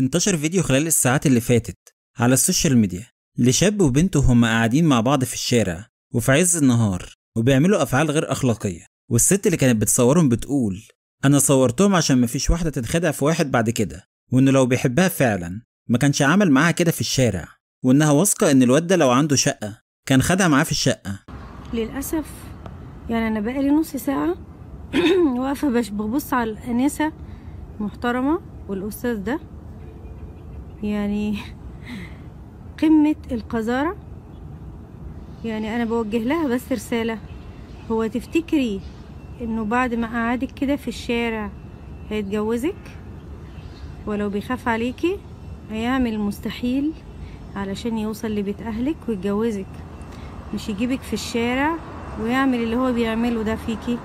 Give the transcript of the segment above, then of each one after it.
انتشر فيديو خلال الساعات اللي فاتت على السوشيال ميديا لشاب وبنته هما قاعدين مع بعض في الشارع وفي عز النهار وبيعملوا أفعال غير أخلاقية والست اللي كانت بتصورهم بتقول أنا صورتهم عشان مفيش واحدة تتخدع في واحد بعد كده وإنه لو بيحبها فعلا ما كانش عمل معاها كده في الشارع وإنها واثقة إن الواد ده لو عنده شقة كان خدها معاه في الشقة للأسف يعني أنا بقالي نص ساعة واقفة ببص على الأنسة محترمة والأستاذ ده يعني قمة القذارة يعني أنا بوجه لها بس رسالة هو تفتكري إنه بعد ما قعدك كده في الشارع هيتجوزك ولو بيخاف عليكي هيعمل المستحيل علشان يوصل لبيت أهلك ويتجوزك مش يجيبك في الشارع ويعمل اللي هو بيعمله ده فيكي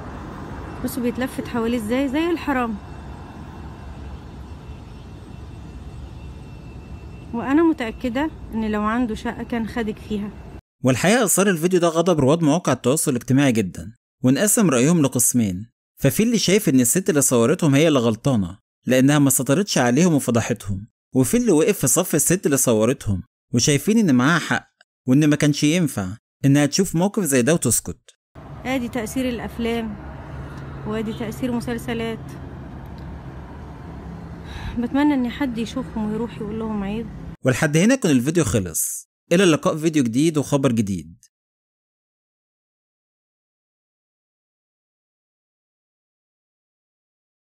بصوا بيتلفت حواليه ازاي زي الحرام وأنا متأكدة إن لو عنده شقة كان خدك فيها والحقيقة اثار الفيديو ده غضب رواد مواقع التواصل الاجتماعي جدا ونقسم رأيهم لقسمين ففي اللي شايف إن الست اللي صورتهم هي اللي غلطانة لأنها ما سطرتش عليهم وفضحتهم وفي اللي وقف في صف الست اللي صورتهم وشايفين إن معاها حق وإن ما كانش ينفع إنها تشوف موقف زي ده وتسكت آدي تأثير الأفلام وادي تأثير مسلسلات بتمنى ان حد يشوفهم ويروح يقول لهم عيد ولحد هنا كان الفيديو خلص الى اللقاء في فيديو جديد وخبر جديد